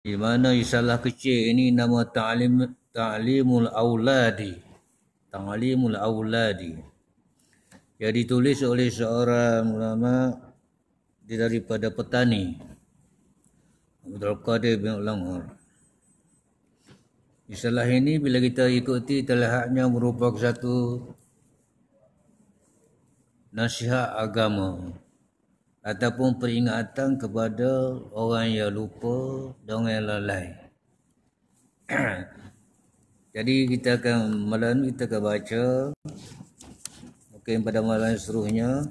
Di mana risalah kecil ini nama ta'lim ta'limul auladi. Ta'limul auladi. Yang ditulis oleh seorang ulama daripada petani. Abdul Qadir bin Ulangur. Risalah ini bila kita ikuti telahaknya merupakan satu nasihat agama ataupun peringatan kepada orang yang lupa dan yang lalai. Jadi kita akan malam kita akan baca mungkin pada malam seluruhnya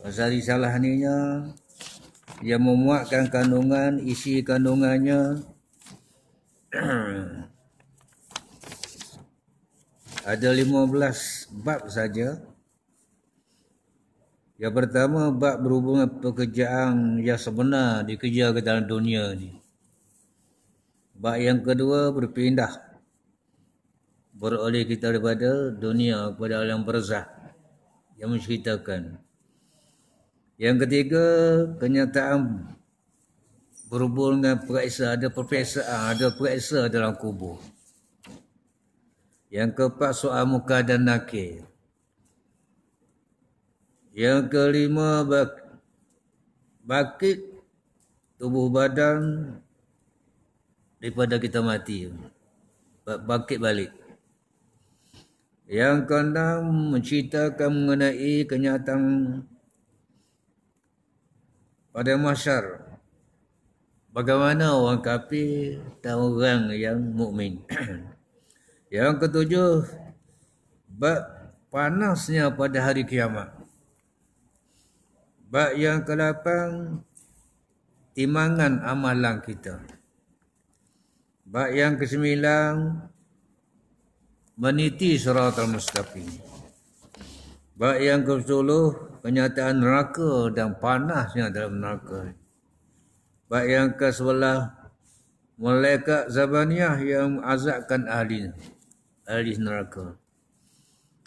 pasal risalah ni nya yang memuatkan kandungan isi kandungannya ada lima belas bab saja yang pertama bab berhubungan pekerjaan yang sebenar dikerja ke dalam dunia ni. Bab yang kedua berpindah. Beroleh kita daripada dunia kepada alam berzah. Yang menceritakan. Yang ketiga kenyataan berhubung dengan periksa. Ada profesor ada periksa dalam kubur. Yang keempat soal muka dan nakir. Yang kelima bakit tubuh badan daripada kita mati. Bakit balik. Yang keenam menceritakan mengenai kenyataan pada masyarakat. Bagaimana orang kafir dan orang yang mukmin. yang ketujuh, panasnya pada hari kiamat. Bak yang ke-8 Timangan amalan kita Bak yang ke-9 Meniti surat al-mustafim Bab yang ke-10 Kenyataan neraka dan panasnya dalam neraka Bak yang ke-11 Malaikat Zabaniyah yang azabkan ahli Ahli neraka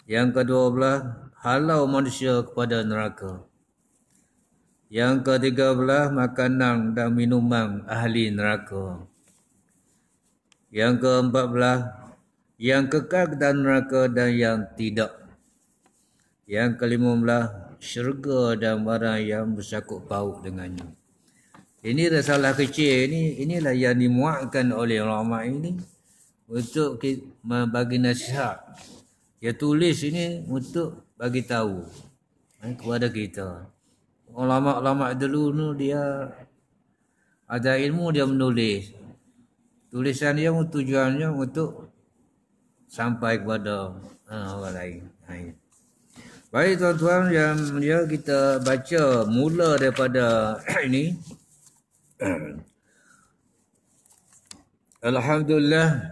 Yang kedua belah Halau manusia kepada Neraka yang ketiga belah makanan dan minuman ahli neraka. Yang keempat belah yang kekal dan neraka dan yang tidak. Yang kelima belah syurga dan barang yang bersakut paut dengannya. Ini salah kecil ini inilah yang dimuatkan oleh ulama ini untuk bagi nasihat. Dia tulis ini untuk bagi tahu eh, kepada kita ulama-ulama dulu tu dia ada ilmu dia menulis. Tulisan dia tujuannya untuk sampai kepada uh, orang lain. Ha, ya. Baik tuan-tuan yang ya, kita baca mula daripada ini. Alhamdulillah.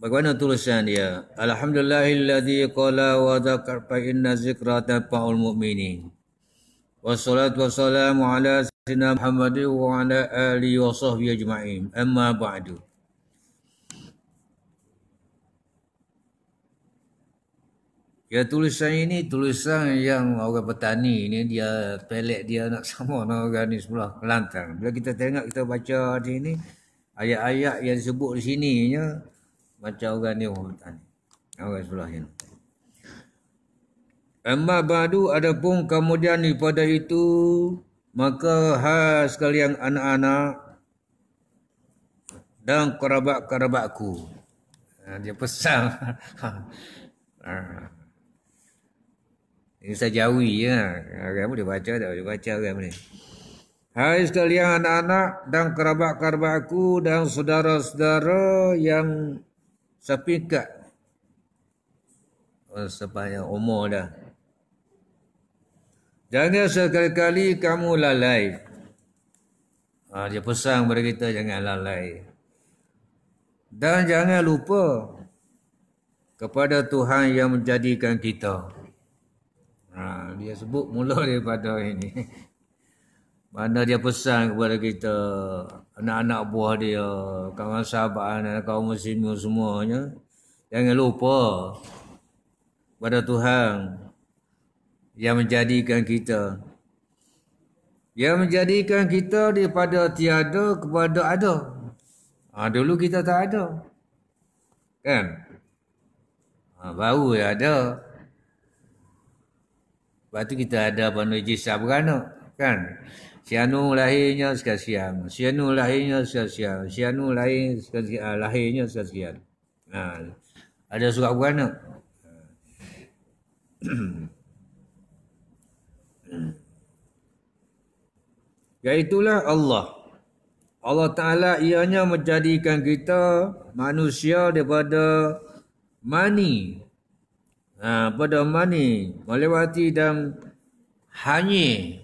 Bagaimana tulisan dia? Alhamdulillahilladzi qala wa dzakar fa inna dzikrata fa'ul mu'minin. Wassalatu wassalamu ala sayyidina Muhammad wa ala alihi wa sahbihi ajma'in. Amma ba'du. Ya tulisan ini tulisan yang orang petani ini dia pelek dia nak sama dengan orang ni sebelah Kelantan. Bila kita tengok kita baca di sini ayat-ayat yang disebut di sininya macam orang ni orang petani. Orang sebelah ini. Amma ba'du adapun kemudian daripada itu maka ha sekalian anak-anak dan kerabat-kerabatku. Ha, dia pesan. Ha. Ha. Ini saya jauhi ya. Orang boleh baca tak boleh baca orang boleh. Hai sekalian anak-anak dan kerabat-kerabatku dan saudara-saudara yang sepikat. Oh, sepanjang umur dah. Jangan sekali-kali kamu lalai. Ha, dia pesan kepada kita jangan lalai. Dan jangan lupa kepada Tuhan yang menjadikan kita. Ha, dia sebut mula daripada ini. Mana dia pesan kepada kita, anak-anak buah dia, kawan sahabat anak kaum muslim semuanya. Jangan lupa kepada Tuhan yang menjadikan kita yang menjadikan kita daripada tiada kepada ada ha, dulu kita tak ada kan ha, baru yang ada lepas tu kita ada penuh jisab berana kan Si anu lahirnya sekian siang. anu lahirnya sekian siang. anu lahir sekian siang. Ah, lahirnya sekian siang. Ha. Ada surat berana. Hmm. Ya itulah Allah. Allah Ta'ala ianya menjadikan kita manusia daripada mani. Ha, pada mani. Melewati dan hanyi.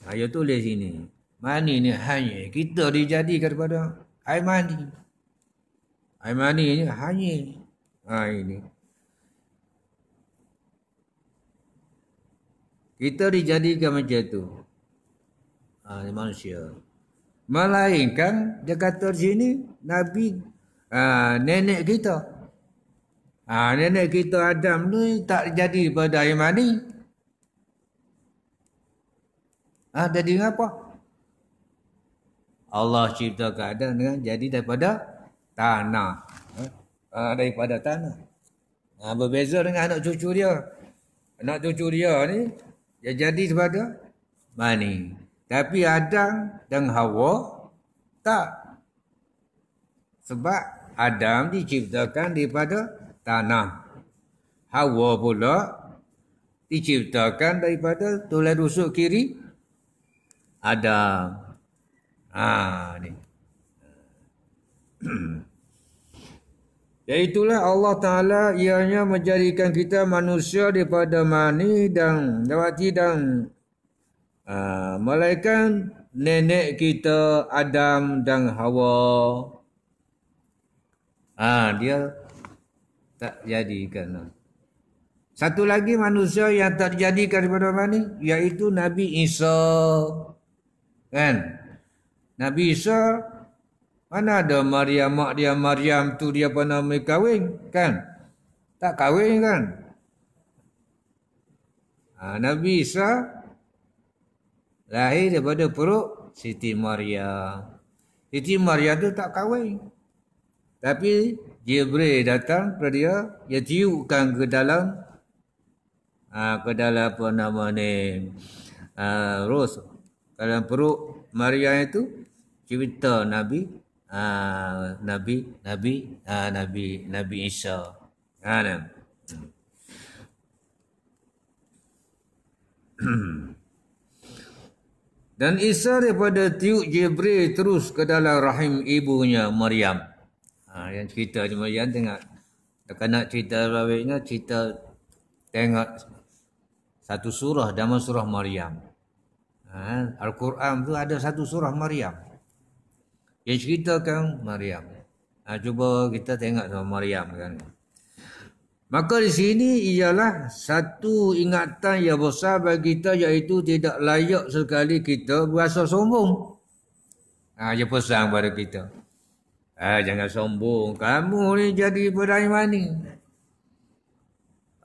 Saya ha, tulis sini. Mani ni hanyi. Kita dijadikan daripada air mani. Air mani ni hanyi. Ha, ini. Kita dijadikan macam tu. Ha, manusia. Melainkan dia kata di sini Nabi ha, nenek kita. Ha, nenek kita Adam ni tak jadi pada air mani. Ah ha, jadi apa? Allah cipta keadaan dengan jadi daripada tanah. Ha, daripada tanah. Ha, berbeza dengan anak cucu dia. Anak cucu dia ni dia ya jadi sebagai mani. Tapi Adam dan Hawa tak. Sebab Adam diciptakan daripada tanah. Hawa pula diciptakan daripada tulang rusuk kiri Adam. Ah ha, ni. Iaitulah ya, Allah Ta'ala ianya menjadikan kita manusia daripada mani dan lewati dan uh, ah, malaikan nenek kita Adam dan Hawa. Ha, dia tak jadikan. Satu lagi manusia yang tak dijadikan daripada mani iaitu Nabi Isa. Kan? Nabi Isa mana ada Maria mak dia Maryam tu dia pernah berkahwin kan? Tak kahwin kan? Ha, Nabi Isa lahir daripada perut Siti Maria. Siti Maria tu tak kahwin. Tapi Jibril datang kepada dia, dia tiupkan ke dalam ha, ke dalam apa nama ni? Ha, Rose. Dalam perut Maria itu cerita Nabi uh, Nabi Nabi uh, Nabi Nabi Isa. Kan? Dan Isa daripada tiup Jibril terus ke dalam rahim ibunya Maryam. Ha, yang cerita di Maryam tengok. Kalau nak cerita baliknya, cerita tengok satu surah dalam surah Maryam. Ha, Al-Quran tu ada satu surah Maryam. Yang ceritakan Maryam. Ha, cuba kita tengok sama Maryam kan. Maka di sini ialah satu ingatan yang besar bagi kita iaitu tidak layak sekali kita berasa sombong. Ha, dia pesan kepada kita. Ha, jangan sombong. Kamu ni jadi berani mani.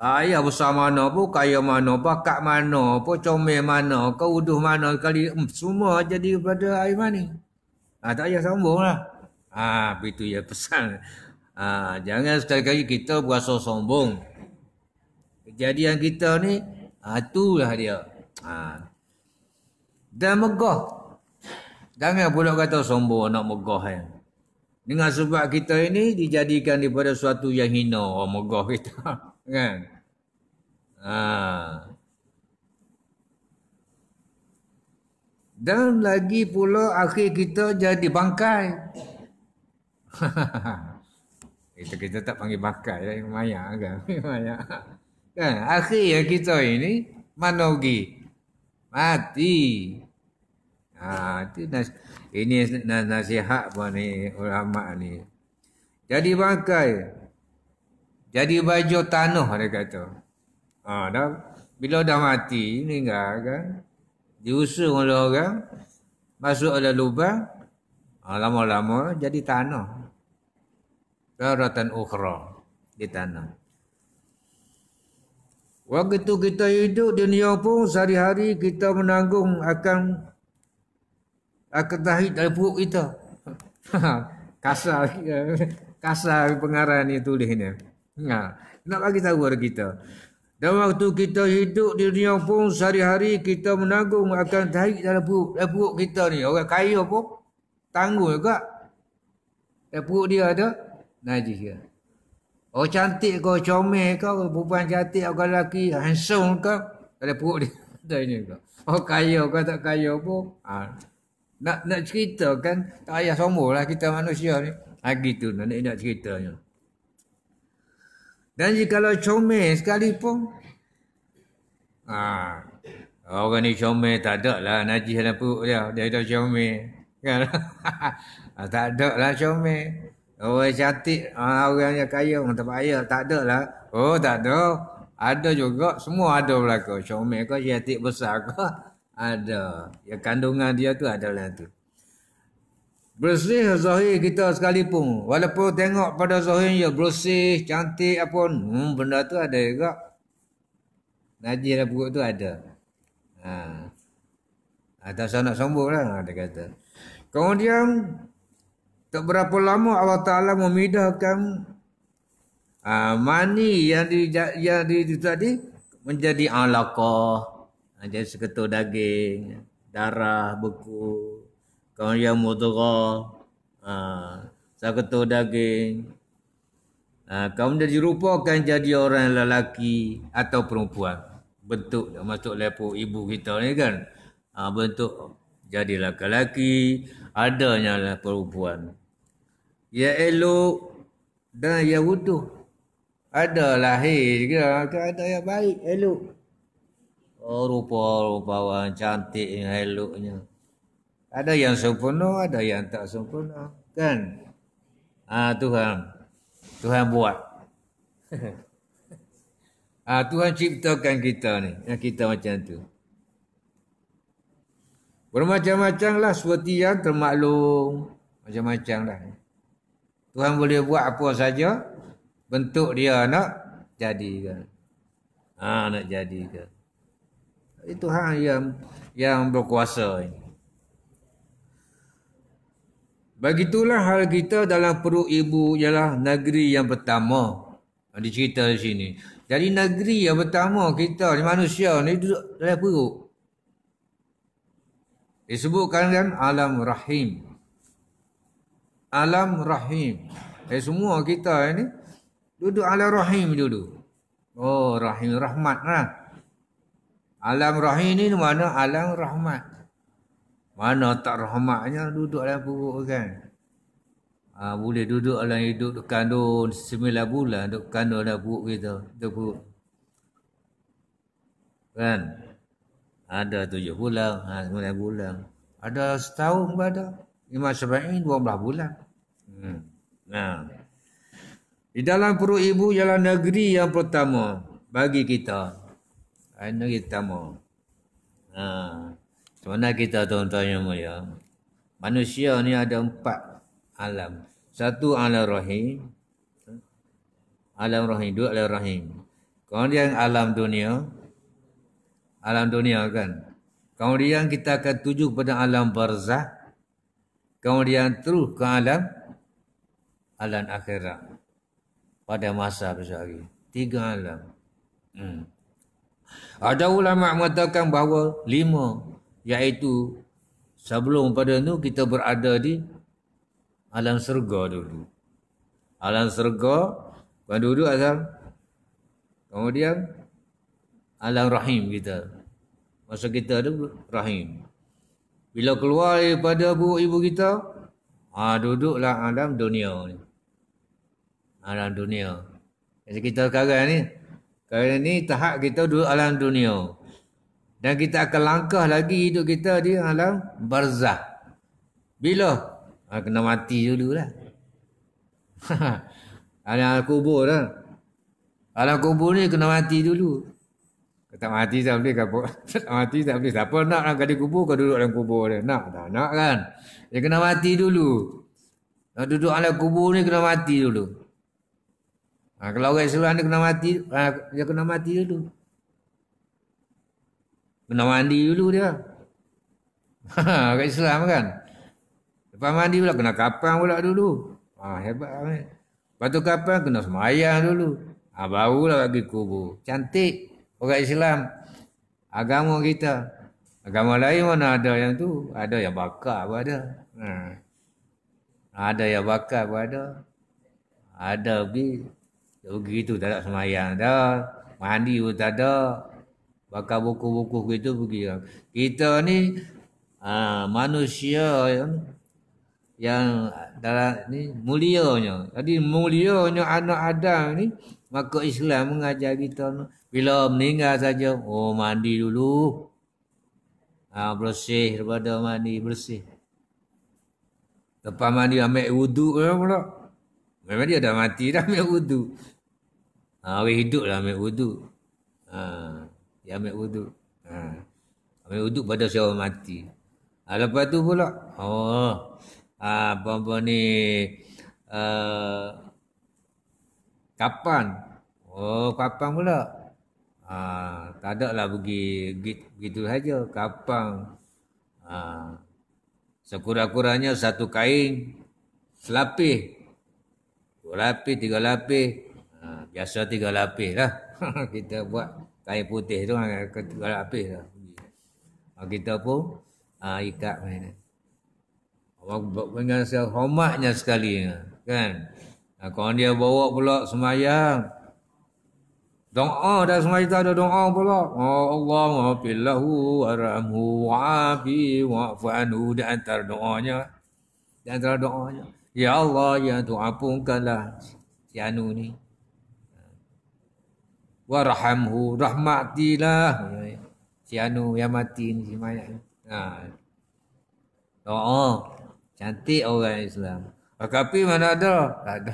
Ha, ayah besar mana pun, kaya mana, bakat mana pun, comel mana, keuduh mana, kali hmm, semua jadi pada air mani. Ah tak payah lah. Ah begitu ya pesan. Ah jangan sekali-kali kita berasa sombong. Kejadian kita ni ah itulah dia. Ah dan megah. Jangan pula kata sombong nak megah eh. Dengan sebab kita ini dijadikan daripada suatu yang hina orang megah kita. kan? Ah. Dan lagi pula akhir kita jadi bangkai. kita, kita tak panggil bangkai lah. Eh, Mayak kan? Mayak. Kan? Akhirnya kita ini manogi Mati. Ha, itu nas ini nas nasihat pun ni ulama ni. Jadi bangkai. Jadi baju tanah dia kata. Ha, dah, bila dah mati, ini enggak kan? diusir oleh orang masuk oleh lubang ah, lama-lama jadi tanah daratan ukhra di tanah waktu kita hidup di dunia pun sehari-hari kita menanggung akan akan tahi dari buruk kita kasar kasar pengarahan ni tulisnya nah, ha, nak bagi tahu kepada kita dan waktu kita hidup di dunia pun sehari-hari kita menanggung akan tarik dalam perut. Dalam perut kita ni. Orang kaya pun tanggung juga. Dalam perut dia ada najis dia. Orang cantik kau, comel kau, orang perempuan cantik, orang lelaki, handsome kau. Dalam perut dia ada ini Oh, Orang kaya kau tak kaya pun. Ha. Nak, nak cerita kan, tak payah sombong lah kita manusia ni. Ha, gitu nak, nak ceritanya. Dan jika lo comel sekalipun. Ha. Orang ni comel tak ada lah najis dalam perut dia. Dia tak comel. Kan? ha, tak ada lah comel. Orang cantik, ha, orang yang kaya pun tak payah. Tak ada lah. Oh tak ada. Ada juga. Semua ada belakang. Comel kau, cantik besar kau. Ada. Yang kandungan dia tu adalah tu bersih zahir kita sekalipun walaupun tengok pada zahir ya bersih cantik apa hmm, benda tu ada juga najis dan buruk tu ada ha. ada saya nak sombong lah ada kata kemudian tak berapa lama Allah Ta'ala memindahkan ha, mani yang di, yang di, itu tadi menjadi alaqah menjadi ha, seketul daging darah beku kawan yang mudarah ha, sakit daging ha, kamu dah dirupakan jadi orang lelaki atau perempuan bentuk masuk lepo ibu kita ni kan ha, bentuk jadi lelaki adanya lah perempuan ya elok dan ya wuduh ada lahir kan? ada yang baik elok Oh, rupa-rupa orang cantik yang eloknya. Ada yang sempurna, ada yang tak sempurna. Kan? Ha, Tuhan. Tuhan buat. ha, Tuhan ciptakan kita ni. Yang kita macam tu. Bermacam-macam lah seperti yang termaklum. Macam-macam lah. Tuhan boleh buat apa saja. Bentuk dia nak jadi ke. Ha, nak jadi Itu Tuhan yang yang berkuasa ini. Begitulah hal kita dalam perut ibu ialah negeri yang pertama. Ada ah, cerita di sini. Jadi negeri yang pertama kita ni manusia ni duduk dalam perut. Disebutkan kan alam rahim. Alam rahim. Eh, semua kita ni duduk alam rahim dulu. Oh rahim rahmat lah. Alam rahim ni mana alam rahmat. Mana tak rahmatnya duduk dalam perut kan. Ha, boleh duduk dalam hidup duk kandung sembilan bulan duk kandung dalam perut kita. Duk perut. Kan? Ada tujuh bulan, ha, sembilan bulan. Ada setahun pun ada. Imam Syafi'i dua belah bulan. Hmm. Nah. Ha. Di dalam perut ibu ialah negeri yang pertama bagi kita. Ha, negeri pertama. Nah. Ha mana kita tuan-tuan yang mulia. Manusia ni ada empat alam. Satu alam rahim. Alam rahim. Dua alam rahim. Kemudian alam dunia. Alam dunia kan. Kemudian kita akan tuju kepada alam barzah. Kemudian terus ke alam. Alam akhirat. Pada masa besok hari. Tiga alam. Hmm. Ada ulama mengatakan bahawa lima iaitu sebelum pada itu kita berada di alam serga dulu. Alam serga, kan duduk asal. Kemudian, alam rahim kita. Masa kita ada rahim. Bila keluar daripada ibu ibu kita, ha, duduklah alam dunia ni. Alam dunia. kita sekarang ni, sekarang ni tahap kita duduk alam dunia. Dan kita akan langkah lagi hidup kita di alam barzah. Bila? Ha, kena mati dulu lah. alam kubur lah. Alam kubur ni kena mati dulu. Tak mati tak boleh. Kapur. Tak mati tak boleh. Siapa nak nak di kubur kau duduk dalam kubur dia. Nak tak nak kan. Dia kena mati dulu. Nak duduk alam kubur ni kena mati dulu. Ha, kalau orang Islam ni kena mati. Ha, dia kena mati dulu. Kena mandi dulu dia. Orang ha, Islam kan. Lepas mandi pula kena kapang pula dulu. Ha, hebat kan. Lepas tu kapang kena semayang dulu. Ha, barulah bagi kubur. Cantik orang Islam. Agama kita. Agama lain mana ada yang tu. Ada yang bakar pun ada. Ha. Ada yang bakar pun ada. Ada pergi. Begitu tak ada semayang dah. Mandi pun tak ada pakai buku-buku gitu pergi. Kita ni ha, manusia yang yang dalam ni mulianya. Jadi mulianya anak Adam ni maka Islam mengajar kita bila meninggal saja oh mandi dulu. Ha, bersih daripada mandi bersih. Lepas mandi ambil wuduk ke pula. Memang dia dah mati dah ambil wuduk. Ha, hidup lah ambil wuduk. Ha dia ambil wuduk. Ha. Ambil wuduk pada siapa mati. Ha, lepas tu pula. Oh. Ha, apa-apa ni. Uh, kapan? Oh, kapan pula? Ha, tak ada lah pergi begitu saja. Kapan? Ha, Sekurang-kurangnya satu kain. Selapih. Dua lapih, tiga lapih. Ha, biasa tiga lapih lah. Kita buat kain putih tu kan, kalau habis lah. Kita pun uh, ikat main. Orang dengan sehormatnya sekali. Kan? Nah, kalau dia bawa pula semayang. Doa dah semayang tak ada doa pula. Oh, Allah maafillahu waramhu wa'afi wa'fanu. Di antara doanya. Di antara doanya. Ya Allah, ya Tuhan, ampunkanlah si Anu ni warhamhu rahmatilah si anu yang mati ni si mayat ha doa oh, cantik orang Islam tapi mana ada tak ada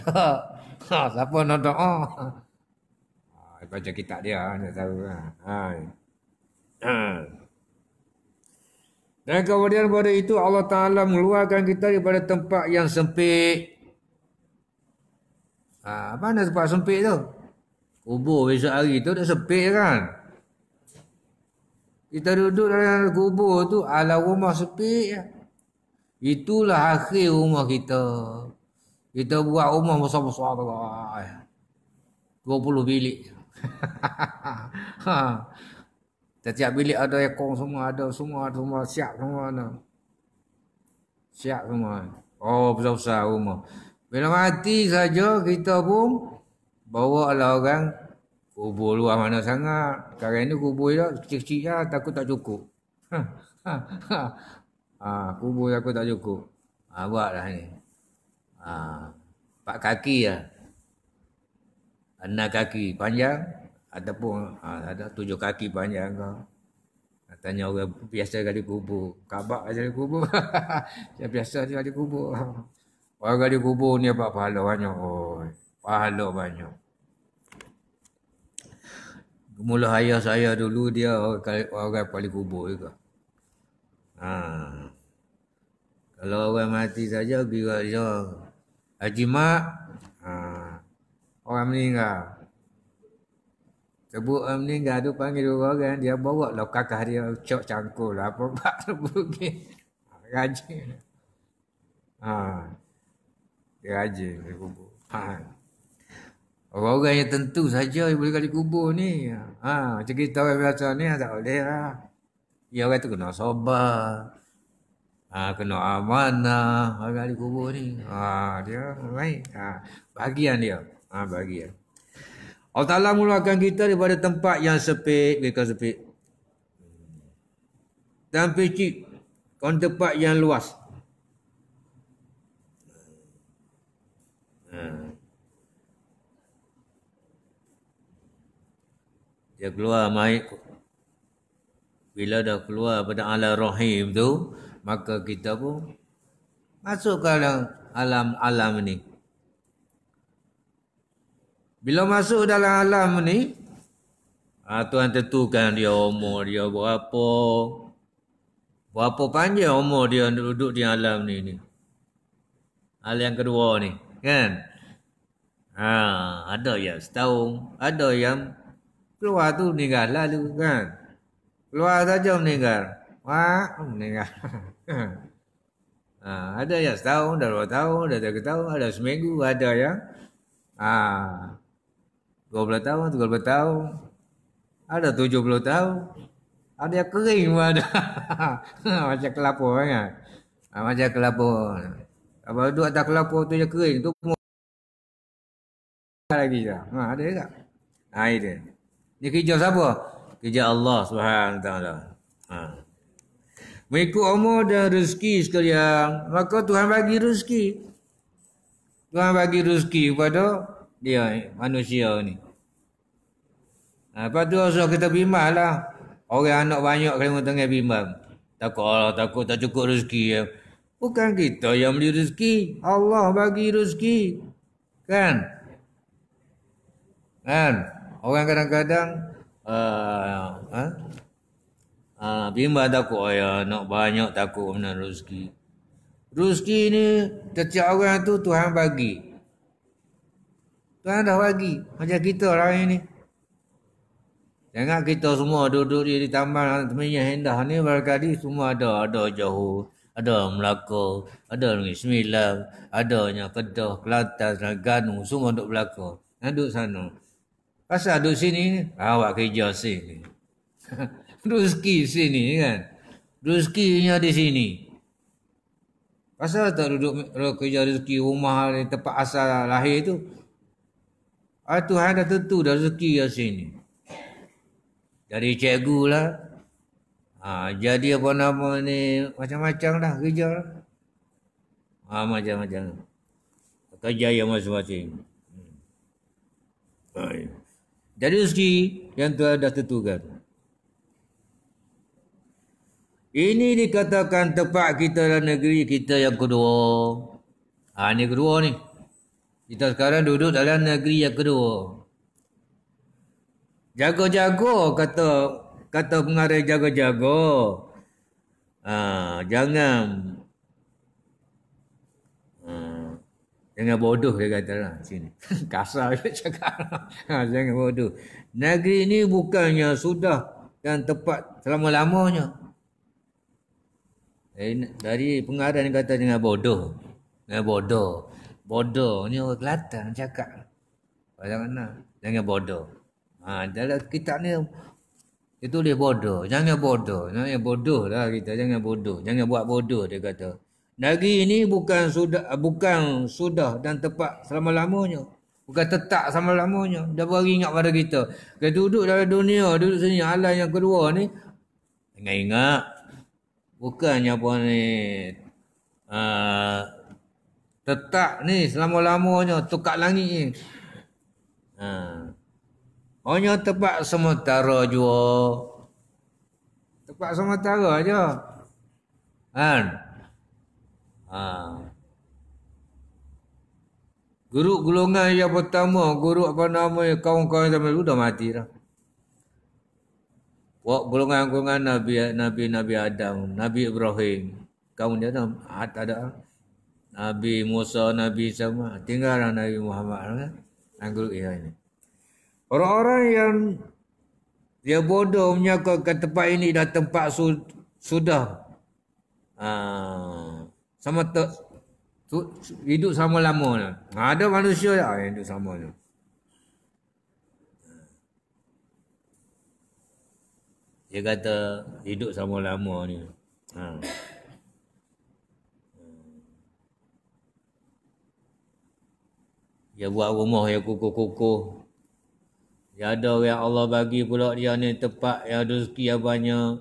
ha, siapa nak doa ha, baca ha, kitab dia ha, nak tahu ha. ha, ha. Dan kemudian pada itu Allah Ta'ala mengeluarkan kita daripada tempat yang sempit. Ha, mana tempat sempit tu? Kubur besok hari tu dah sepi kan. Kita duduk dalam kubur tu ala rumah sepi. Itulah akhir rumah kita. Kita buat rumah besar-besar tu. 20 bilik. Ha. Setiap bilik ada ekor semua, ada semua, ada semua siap semua. Ada. Siap semua. Oh, besar-besar rumah. Bila mati saja kita pun bawa lah orang kubur luar mana sangat. Sekarang ni kubur dia kecil-kecil lah, takut tak cukup. Ha, ha, ha. ha kubur aku tak cukup. Ha, buat lah ni. Ha, empat kaki lah. Enam kaki panjang ataupun ha, ada tujuh kaki panjang kau. Ha, tanya orang biasa kali kubur. Kabak gali kubur. Yang biasa dia gali kubur. Orang kali kubur ni apa pahala banyak. Oh, pahala banyak mula ayah saya dulu dia orang, orang paling kubur juga. Ha. Kalau orang mati saja biar dia Haji Mak ha. orang meninggal. Sebut orang meninggal tu panggil dua orang dia bawa lah kakak dia cok cangkul lah apa pak tu pergi. Ha, rajin. Ha. Dia rajin Ha. Orang-orang yang tentu saja yang boleh kali kubur ni. Ha, macam kita orang biasa ni ha, tak boleh lah. Ya orang tu kena sabar. Ha, kena amanah orang ha, kali kubur ni. Ha, dia baik. Ha, bahagian dia. Ha, bahagian. Allah Ta'ala mengeluarkan kita daripada tempat yang sepit. Mereka sepit. Dan pecik. Kau tempat yang luas. dia keluar mai bila dah keluar pada alam rahim tu maka kita pun masuk ke dalam alam alam ni bila masuk dalam alam ni ah, Tuhan tentukan dia umur dia berapa berapa panjang umur dia duduk di alam ni ni hal yang kedua ni kan ha ada yang setahun ada yang Keluar tu meninggal lalu kan. Keluar saja meninggal. Wah, oh, meninggal. ha, ada yang setahun, dah dua tahun, dah tiga tahun, ada seminggu, ada yang ha, 12 tahun, 13 tahun, ada tujuh 70 tahun, ada yang kering pun ada. macam kelapa kan? Ha, macam kelapa. Apa duduk atas kelapa tu yang kering tu lagi dah. ada juga. Ha, ah, ada. Ini kerja siapa? Kerja Allah Subhanahu Wa taala. Ha. Mengikut umur dan rezeki sekalian, maka Tuhan bagi rezeki. Tuhan bagi rezeki kepada dia manusia ni. Ha, lepas tu usah kita bimbang lah. Orang anak banyak kena tengah bimbang. Takut Allah, takut tak cukup rezeki. Ya. Bukan kita yang beli rezeki. Allah bagi rezeki. Kan? Kan? orang kadang-kadang uh, ha? ah, bimbang takut ayah oh, nak banyak takut mana rezeki rezeki ni setiap orang tu Tuhan bagi Tuhan dah bagi macam kita orang lah ini Jangan kita semua duduk di taman temannya indah ni berkali semua ada ada jauh, ada Melaka, ada Negeri Sembilan, adanya Kedah, Kelantan, Terengganu semua duduk belaka. Duduk sana. Pasal duduk sini, awak kerja sini. Rezeki sini kan. Rezekinya di sini. Pasal tak duduk kerja rezeki rumah di tempat asal lahir tu. Ah, Tuhan dah tentu dah rezeki di sini. Dari cikgu lah. Ha, jadi apa nama ni macam-macam dah kerja lah. Ha, macam-macam. Kerja yang masing-masing. Jadi rezeki yang telah dah tertukar. Ini dikatakan tempat kita dan negeri kita yang kedua. Ha, ini kedua ni. Kita sekarang duduk dalam negeri yang kedua. Jaga-jaga kata kata pengarah jaga-jaga. Ha, jangan Jangan bodoh dia kata lah sini. Kasar dia cakap. Ha, jangan bodoh. Negeri ini bukannya sudah dan tepat selama-lamanya. Eh, dari pengarah dia kata jangan bodoh. Jangan bodoh. Bodoh ni orang Kelantan cakap. Pasal mana? Jangan bodoh. Ha, dalam kitab ni dia bodoh. Jangan bodoh. Jangan bodoh lah kita. Jangan bodoh. Jangan buat bodoh dia kata. Negeri ini bukan sudah bukan sudah dan tepat selama-lamanya. Bukan tetap selama-lamanya. dah baru ingat pada kita. Kita duduk dalam dunia, duduk sini alam yang kedua ni. Ingat ingat. Bukannya apa ni. Uh, tetap ni selama-lamanya tukar langit ni. Ha. Uh, hanya tempat sementara jua. Tempat sementara aja. Kan? Uh. Ha. Guru golongan yang pertama, guru apa nama kawan-kawan zaman dulu dah mati dah. Wak golongan-golongan Nabi Nabi Nabi Adam, Nabi Ibrahim. Kaum dia dah ah, tak ada. Nabi Musa, Nabi sama. Tinggal lah Nabi Muhammad. Lah, kan? Guru ya, ini. Orang-orang yang dia bodoh menyakut tempat ini dah tempat su sudah. Haa. Ah sama ter, hidup sama lama ni. Ada manusia tak yang ah, hidup sama ni. Dia kata hidup sama lama ni. Ha. Dia buat rumah yang kukuh-kukuh. Dia ada yang Allah bagi pula dia ni tempat yang rezeki yang banyak.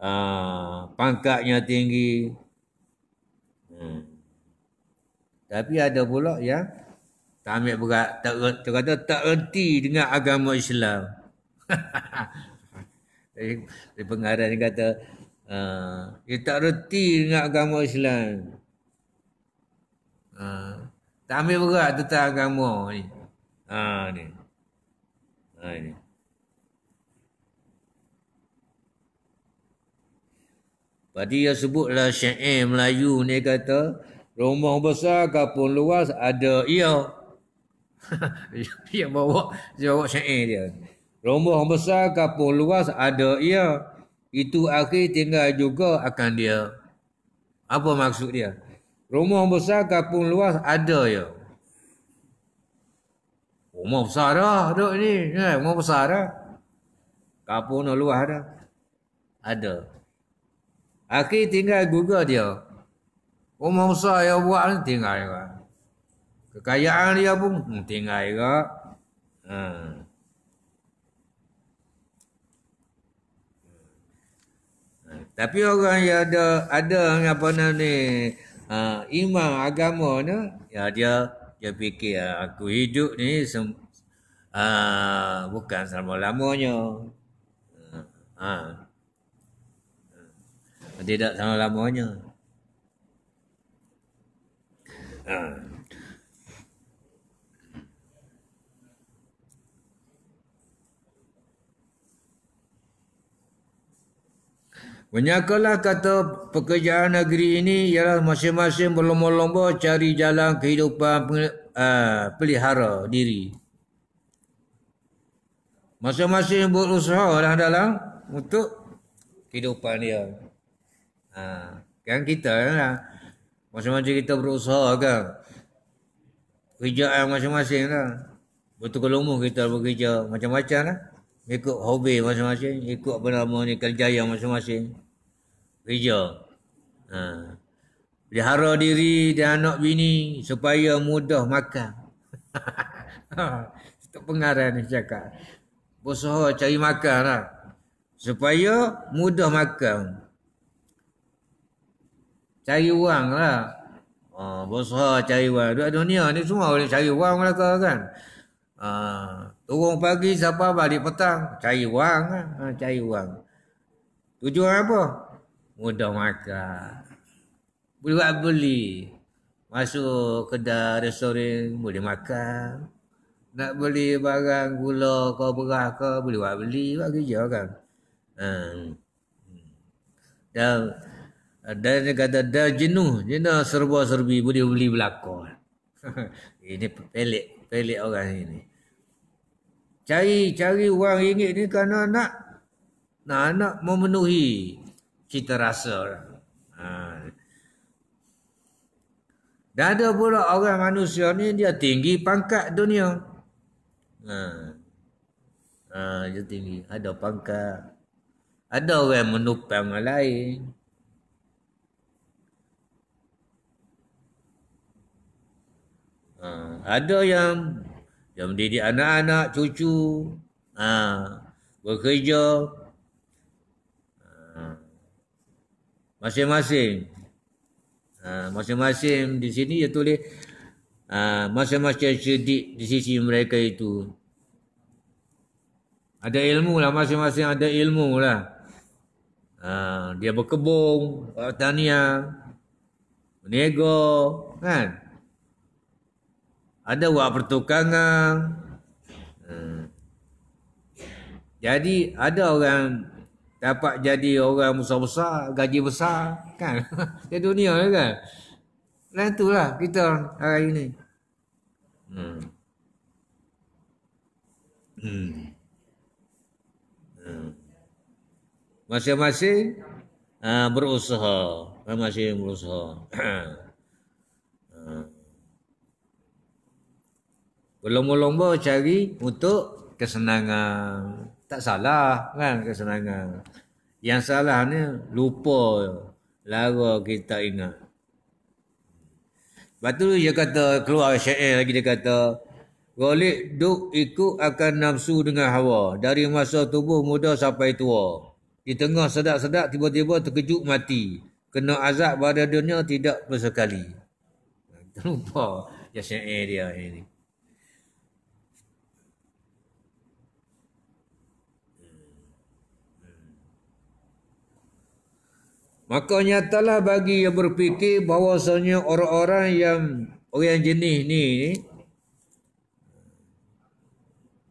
Uh, pangkatnya tinggi. Hmm. Tapi ada pula yang tak ambil berat, tak kata tak erti dengan agama Islam. Di pengarah ni kata uh, dia tak erti dengan agama Islam. Uh, tak ambil berat tentang agama ni. Ha ni. Ha uh, ni. Berarti dia sebutlah syair Melayu ni kata rumah besar kapun luas ada ia. dia bawa bawa syair dia. Rumah besar kapun luas ada ia. Itu akhir tinggal juga akan dia. Apa maksud dia? Rumah besar kapun luas ada ya. Rumah besar dah duk ni. Eh, rumah besar dah. Kapun luas dah. Ada. ada. Aki tinggal Google dia. Umur besar dia buat ni tinggal juga. Kekayaan dia pun hmm, tinggal juga. Hmm. hmm. Tapi orang yang ada ada apa nama ni uh, iman agama ni ya dia dia fikir ah, aku hidup ni sem, uh, bukan selama lamanya. Uh, hmm. uh. Tidak sama lamanya. Ha. Menyakalah kata pekerjaan negeri ini ialah masing-masing berlomba-lomba cari jalan kehidupan ha, pelihara diri. Masing-masing berusaha lah dalam untuk kehidupan dia. Ha, kan kita kan lah. Macam-macam kita berusaha kan. Kerja yang masing-masing lah. Bertukar lumuh kita bekerja macam-macam lah. Ikut hobi masing-masing. Ikut apa nama ni kerjaya masing-masing. Kerja. Ha. Pelihara diri dan anak bini supaya mudah makan. Ha, Itu pengarah ni cakap. Bersuha cari makan lah. Supaya mudah makan cari orang lah. Ha, bosha cari orang. Duit dunia ni semua boleh cari orang lah kan. Ha, turun pagi siapa balik petang. Cari orang lah. Ha, cari orang. Tujuan apa? Mudah makan. Boleh buat beli. Masuk kedai restoran boleh makan. Nak beli barang gula kau berah kau boleh buat beli. Buat kerja kan. Ha. Dan Eh, ada dia kata dia jenuh jenuh serba serbi boleh beli belakang eh, ini pelik pelik orang ini cari cari uang ringgit ni kerana nak nak nak memenuhi cita rasa ha. dan ada pula orang manusia ni dia tinggi pangkat dunia ha. Ha, dia tinggi ada pangkat ada orang menupang orang lain Ada yang yang mendidik anak-anak, cucu, ha, bekerja. Ha, masing-masing. Ha, masing-masing di sini dia tulis ha, masing-masing sedik di sisi mereka itu. Ada ilmu lah, masing-masing ada ilmu lah. Ha, dia berkebun, pertanian, berniaga, kan? Ha ada wak pertukangan hmm. jadi ada orang dapat jadi orang besar-besar gaji besar kan di dunia kan dan itulah kita hari ini hmm. hmm. Hmm. Masing-masing uh, berusaha. Masing-masing berusaha. berlomba-lomba cari untuk kesenangan. Tak salah kan kesenangan. Yang salah ni lupa lara kita ingat. Lepas tu dia kata keluar syair lagi dia kata Golik duk ikut akan nafsu dengan hawa dari masa tubuh muda sampai tua. Di tengah sedap-sedap tiba-tiba terkejut mati. Kena azab pada dunia tidak bersekali. Terlupa. Ya syair dia ini. Maka nyatalah bagi yang berfikir bahawasanya orang-orang yang orang jenis ni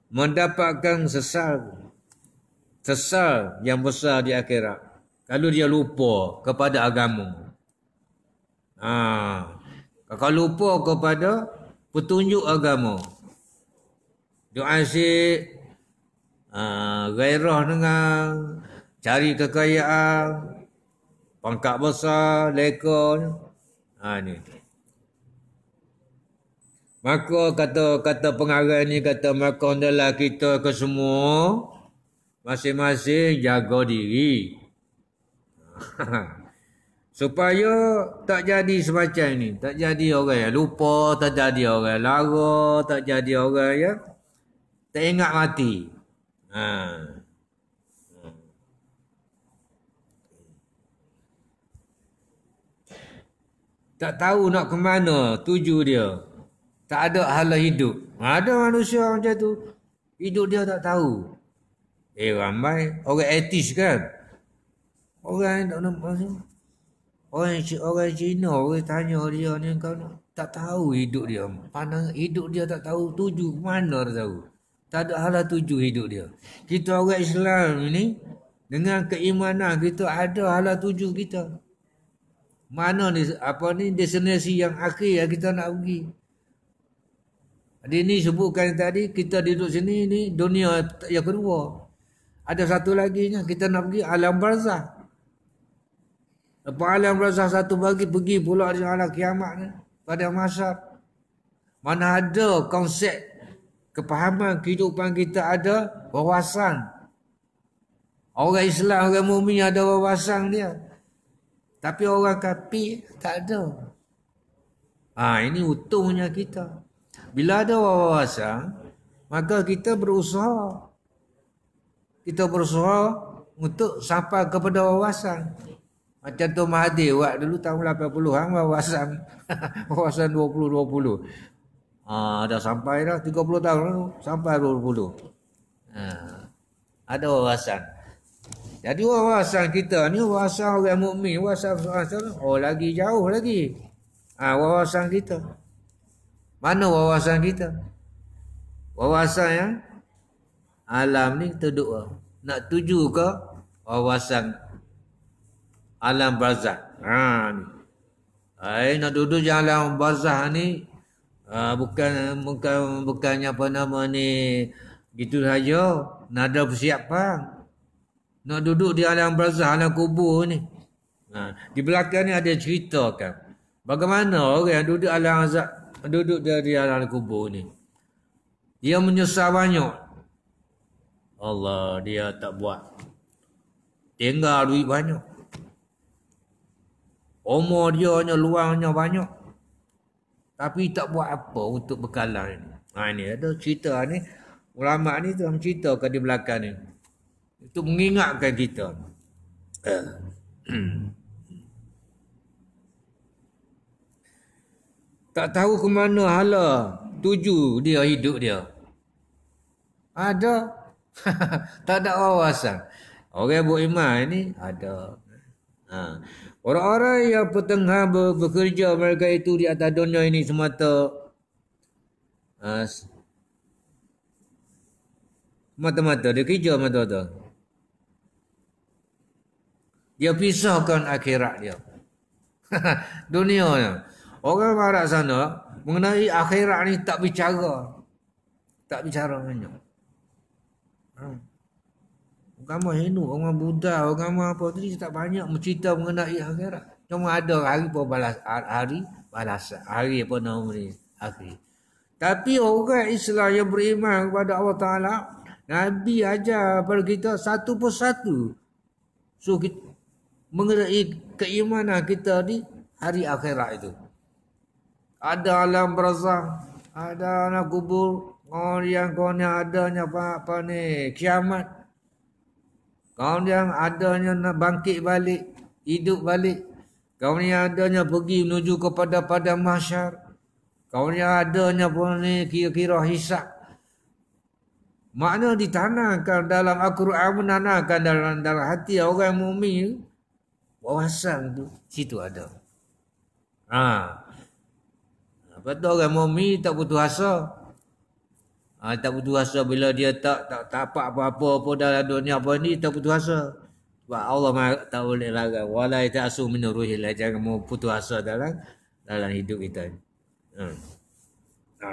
mendapatkan sesal sesal yang besar di akhirat kalau dia lupa kepada agama. Ha. Kalau lupa kepada petunjuk agama. Doa si ha, gairah dengan cari kekayaan, pangkat besar, leka. Ha ni. Maka kata kata pengarah ni kata maka adalah kita ke semua masing-masing jaga diri. Supaya tak jadi semacam ni. Tak jadi orang yang lupa, tak jadi orang yang lara, tak jadi orang yang tak ingat mati. Ha. Tak tahu nak ke mana tuju dia. Tak ada hal hidup. Ha, ada manusia macam tu. Hidup dia tak tahu. Eh ramai. Orang etis kan? Orang yang tak nampak tu. Orang, orang Cina, orang tanya dia ni kan Tak tahu hidup dia. Pandang hidup dia tak tahu tuju. Mana dia tahu? Tak ada hal tuju hidup dia. Kita orang Islam ni. Dengan keimanan kita ada hal tuju kita. Mana ni apa ni destinasi yang akhir yang kita nak pergi. Jadi ni sebutkan tadi kita duduk sini ni dunia yang kedua. Ada satu lagi ni kita nak pergi alam barzah. Apa alam barzah satu bagi pergi pula di alam kiamat ni pada masa mana ada konsep kepahaman kehidupan kita ada wawasan. Orang Islam, orang mumin ada wawasan dia. Tapi orang kapi tak ada. Ha, ini utuhnya kita. Bila ada wawasan, maka kita berusaha. Kita berusaha untuk sampai kepada wawasan. Macam Tuan Mahathir buat dulu tahun 80 ha, wawasan. wawasan 2020. Ha, dah sampai dah 30 tahun lalu. Sampai 2020. Ha, ada wawasan. Jadi wawasan kita ni wawasan orang mukmin, wawasan wawasan oh lagi jauh lagi. Ah ha, wawasan kita. Mana wawasan kita? Wawasan yang alam ni kita duduk nak tuju ke wawasan alam barzah. Ha ni. Ai nak duduk di alam barzah ni ha, bukan bukan bukannya apa nama ni gitu saja. Nada persiapan. Nak duduk di alam barzah, alam kubur ni. Ha. Di belakang ni ada cerita kan. Bagaimana orang yang duduk alam azab, duduk di alam kubur ni. Dia menyesal banyak. Allah, dia tak buat. Tinggal duit banyak. Umur dia hanya luangnya banyak. Tapi tak buat apa untuk bekalan ni. Ha, ni ada cerita ni. Ulama ni tu yang cerita kat di belakang ni. Itu mengingatkan kita. Eh. tak tahu ke mana hala tuju dia hidup dia. Ada. tak ada wawasan. Orang buat iman ini ada. Ha. Orang-orang yang pertengah bekerja mereka itu di atas dunia ini semata. Ha. Mata-mata. Dia kerja mata-mata. Dia pisahkan akhirat dia. Dunianya. Orang barat sana mengenai akhirat ni tak bicara. Tak bicara banyak. Hmm. Agama orang agama Buddha, agama apa tu tak banyak mencerita mengenai akhirat. Cuma ada hari apa balas ha- hari balas hari apa nama ni akhir. Tapi orang Islam yang beriman kepada Allah Taala, Nabi ajar kepada kita satu persatu. So mengenai keimanan kita di hari akhirat itu. Ada alam berazah, ada anak kubur, Orang yang kawan yang adanya apa, apa ni, kiamat. Kawan yang adanya nak bangkit balik, hidup balik. Kau ni yang adanya pergi menuju kepada padang mahsyar. ni yang adanya pun ni kira-kira hisap. Makna ditanamkan dalam Al-Quran menanamkan dalam dalam hati orang mukmin wawasan tu situ ada. Ha. Apa tu orang mukmin tak butuh asa. Ha, tak butuh asa bila dia tak tak tapak apa-apa pun dalam dunia apa ni tak butuh asa. Sebab Allah tak boleh larang. Wala ita asu min ruhil jangan mau putus asa dalam dalam hidup kita. Hmm. Ha.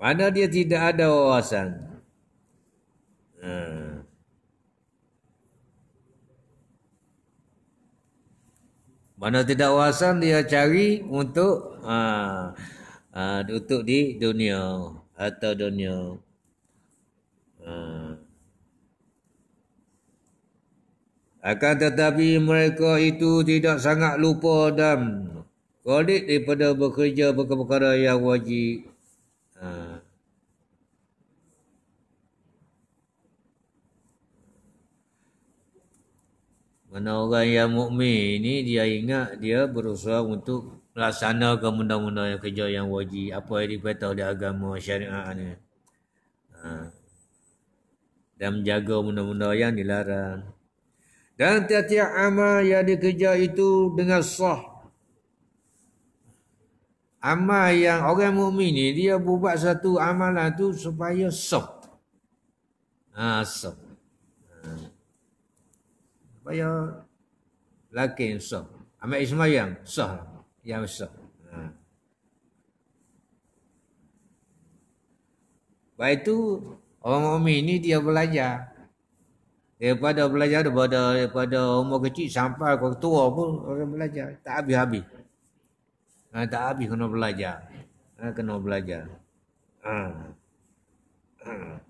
Mana dia tidak ada wawasan. Ha. Mana tidak wawasan dia cari untuk ha, ha, untuk di dunia atau dunia. Akan tetapi mereka itu tidak sangat lupa dan kodik daripada bekerja perkara-perkara yang wajib. Mana orang yang mukmin ni dia ingat dia berusaha untuk melaksanakan benda-benda yang kerja yang wajib. Apa yang diperintah oleh agama syariah ni. Ha. Dan menjaga benda-benda yang dilarang. Dan tiap-tiap amal yang dikerja itu dengan sah. Amal yang orang mukmin ni dia buat satu amalan tu supaya sah. Ha, sah kaya lagi sah. Ambil isma yang sah. Yang sah. Ha. Lepas itu, orang umi ni dia belajar. Daripada belajar daripada, daripada umur kecil sampai ke tua pun orang belajar. Tak habis-habis. Ha, tak habis kena belajar. Ha, kena belajar. Ha. Ha.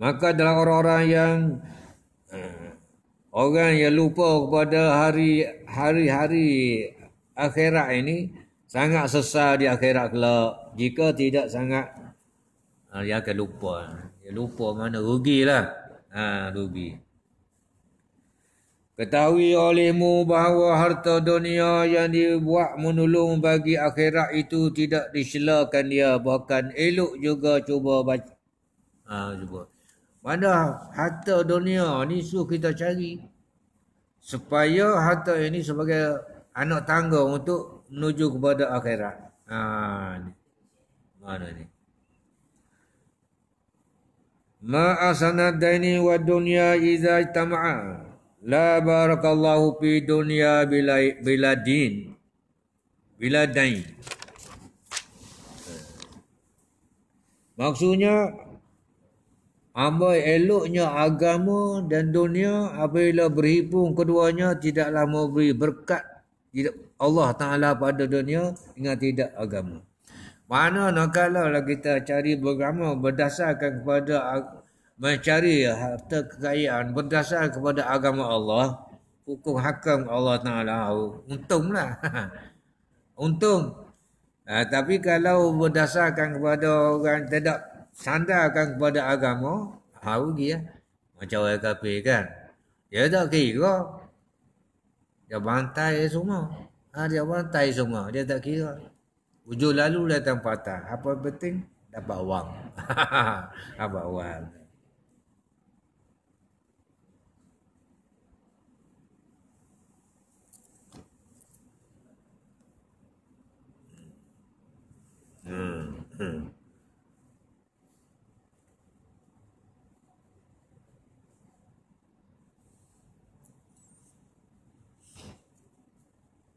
Maka adalah orang-orang yang eh, orang yang lupa kepada hari hari-hari akhirat ini sangat sesal di akhirat kelak jika tidak sangat eh, dia akan lupa dia lupa mana rugilah ha rugi ketahui olehmu bahawa harta dunia yang dibuat menolong bagi akhirat itu tidak disilakan dia bahkan elok juga cuba baca ha cuba mana harta dunia ni suruh kita cari supaya harta ini sebagai anak tangga untuk menuju kepada akhirat. Ha ni. Mana ni? Ma asana daini wa dunya iza tama'a la barakallahu fi dunya bila bila din bila dain. Maksudnya apa eloknya agama dan dunia apabila berhimpun keduanya tidaklah memberi berkat tidak Allah Ta'ala pada dunia dengan tidak agama. Mana nak kalau lah kita cari agama berdasarkan kepada mencari harta kekayaan berdasarkan kepada agama Allah. Hukum hakam Allah Ta'ala. Untunglah. Untung. Ha, tapi kalau berdasarkan kepada orang tidak sandarkan kepada agama, hau ya, Macam orang kafir kan. Dia tak kira. Dia bantai semua. Ha, dia bantai semua. Dia tak kira. Ujung lalu datang patah. Apa penting? Dapat wang. Dapat wang.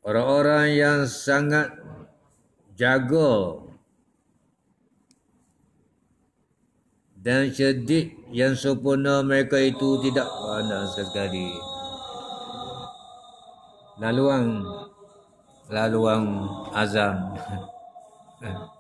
orang-orang yang sangat jaga dan cerdik yang sempurna mereka itu tidak ada sekali laluan laluan azam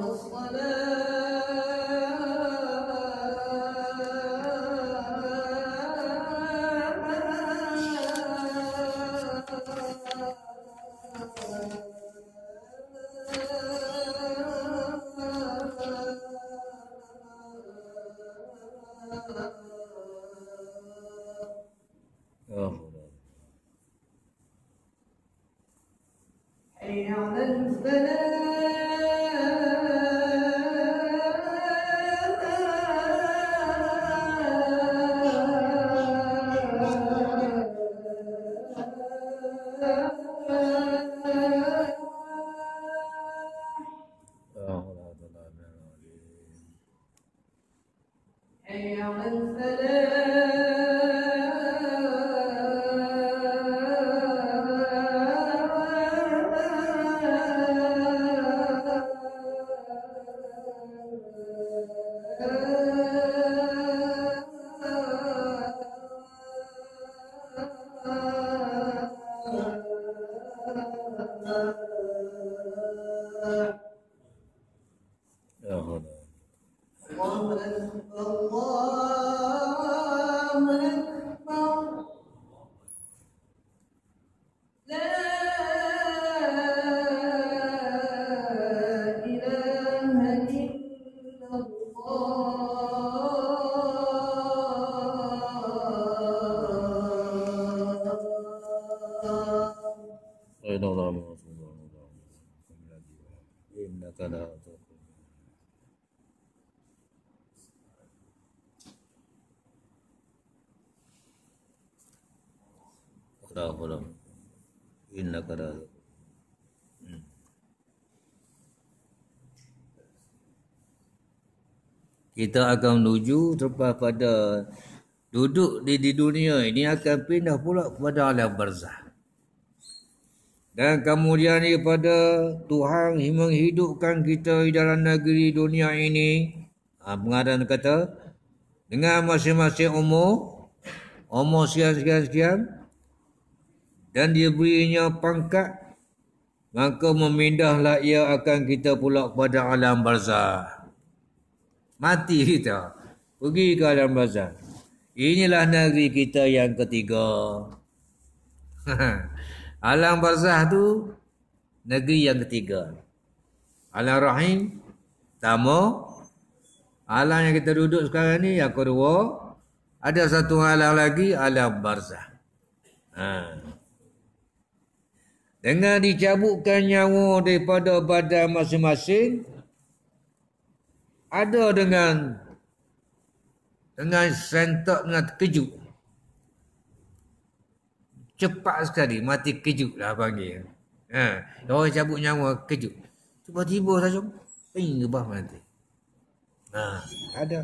我错了。Hmm. Kita akan menuju terlepas pada duduk di, di dunia ini akan pindah pula kepada alam barzah dan kemudian kepada Tuhan yang menghidupkan kita di dalam negeri dunia ini ha, pengadaan kata dengan masing-masing umur umur sekian-sekian-sekian dan dia diberinya pangkat maka memindahlah ia akan kita pula kepada alam barzah mati kita pergi ke alam barzah inilah negeri kita yang ketiga alam barzah tu negeri yang ketiga alam rahim pertama alam yang kita duduk sekarang ni yang kedua ada satu alam lagi alam barzah ha dengan dicabutkan nyawa daripada badan masing-masing ada dengan dengan sentak dengan terkejut. Cepat sekali mati kejut lah panggil. Ha, orang cabut nyawa kejut. Tiba-tiba saja ping gebah mati. Ha, ada.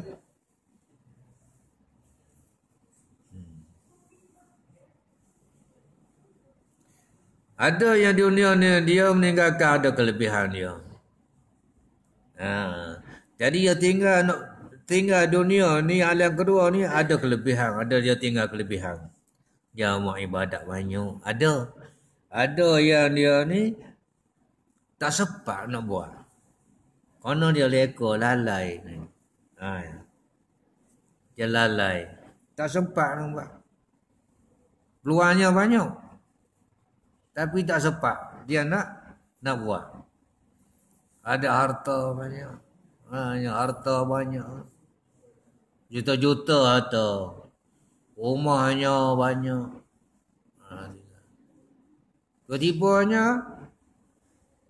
Ada yang dunia ni dia meninggalkan ada kelebihan dia. Ha. Jadi dia tinggal nak tinggal dunia ni alam kedua ni ada kelebihan, ada dia tinggal kelebihan. Dia mau ibadat banyak, ada. Ada yang dia ni tak sempat nak buat. Kerana dia leka lalai Ha. Dia lalai. Tak sempat nak buat. Peluangnya banyak. Tapi tak sempat. Dia nak nak buat. Ada harta banyak. Ha, harta banyak. Juta-juta harta. Rumahnya banyak. Ha, Tiba-tibanya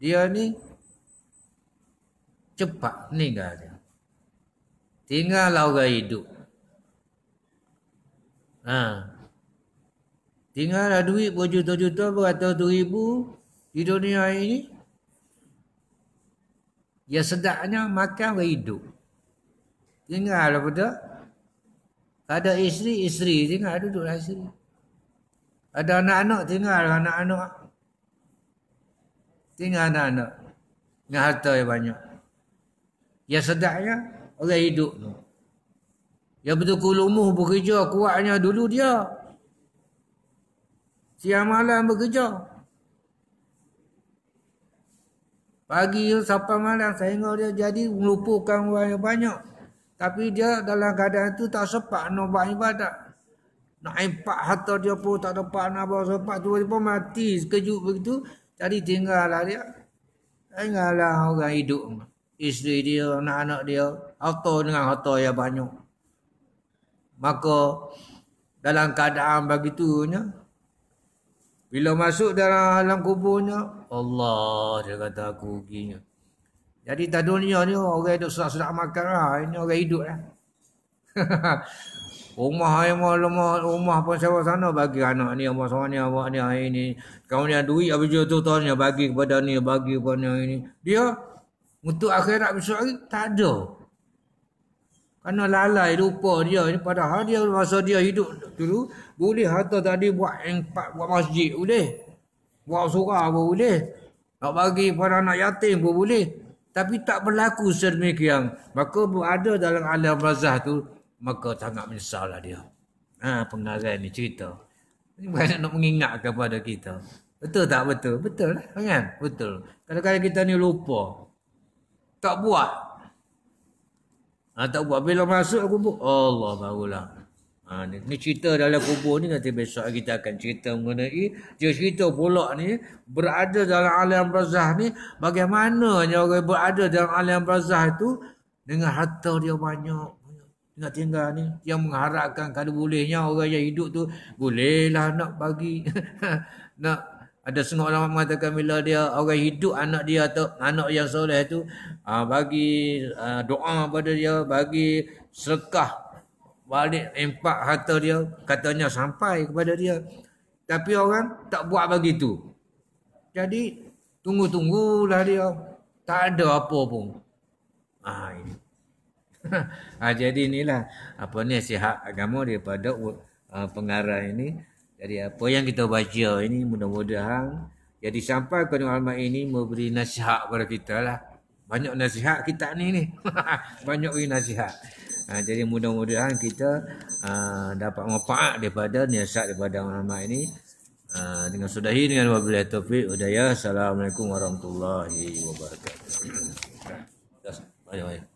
dia ni cepat meninggal dia. Tinggal orang hidup. Ha, Tinggal Tinggallah duit berjuta-juta, beratus-juta ribu di dunia ini. Ya sedapnya makan berhidup. Tinggallah benda. Ada isteri, isteri tinggal duduklah isteri. Ada anak-anak tinggal lah anak-anak. Tinggal anak-anak. Dengan harta yang banyak. Ya sedapnya orang hidup tu. Ya betul kulumuh bekerja kuatnya dulu dia. Siang malam bekerja. Pagi sampai malam saya sehingga dia jadi melupakan orang yang banyak. Tapi dia dalam keadaan itu tak sempat nak buat ibadat. Nak impak harta dia pun tak dapat nak buat sempat. tiba pun mati sekejut begitu. Jadi tinggallah dia. Tinggallah orang hidup. Isteri dia, anak-anak dia. Harta dengan harta yang banyak. Maka dalam keadaan begitunya bila masuk dalam alam kuburnya, Allah dia kata aku ginya. Jadi tak dunia ni orang hidup susah-susah makan lah. Ini orang hidup lah. rumah yang mahu lemah, rumah pun sewa sana bagi anak ni, abang sana ni, abang ni, hari ni. Kau ni duit habis tu tuan bagi kepada ni, bagi kepada ni, hari Dia untuk akhirat besok hari tak ada. Kerana lalai lupa dia ni padahal dia masa dia hidup dulu boleh harta tadi buat empat buat masjid boleh. Buat surah pun boleh. Nak bagi pada anak yatim pun boleh. Tapi tak berlaku sedemikian. Maka berada dalam alam razah tu. Maka sangat menyesal lah dia. Ha, pengarah ni cerita. Ini banyak nak mengingat kepada kita. Betul tak betul? Betul lah. Kan? Betul. Kadang-kadang kita ni lupa. Tak buat. Ha, tak buat. Bila masuk aku buat. Allah barulah. Ha, ni, ni cerita dalam kubur ni nanti besok kita akan cerita mengenai dia cerita pula ni berada dalam alam barzah ni bagaimana orang berada dalam alam barzah itu dengan harta dia banyak tinggal tinggal ni yang mengharapkan kalau bolehnya orang yang hidup tu bolehlah nak bagi nak ada semua orang mengatakan bila dia orang hidup anak dia atau anak yang soleh tu ha, bagi ha, doa pada dia bagi sekah balik empat harta dia katanya sampai kepada dia tapi orang tak buat begitu jadi tunggu-tunggulah dia tak ada apa pun ha, ini. ha, jadi inilah apa ni sihat agama daripada uh, pengarah ini jadi apa yang kita baca ini mudah-mudahan jadi sampai ke ulama ini memberi nasihat kepada kita lah banyak nasihat kita ni ni banyak nasihat Ha, jadi mudah-mudahan kita ha, dapat manfaat daripada niasat daripada ulama ini. Ha, dengan sudahi dengan wabillahi taufik hidayah. Assalamualaikum warahmatullahi wabarakatuh. Baik, baik.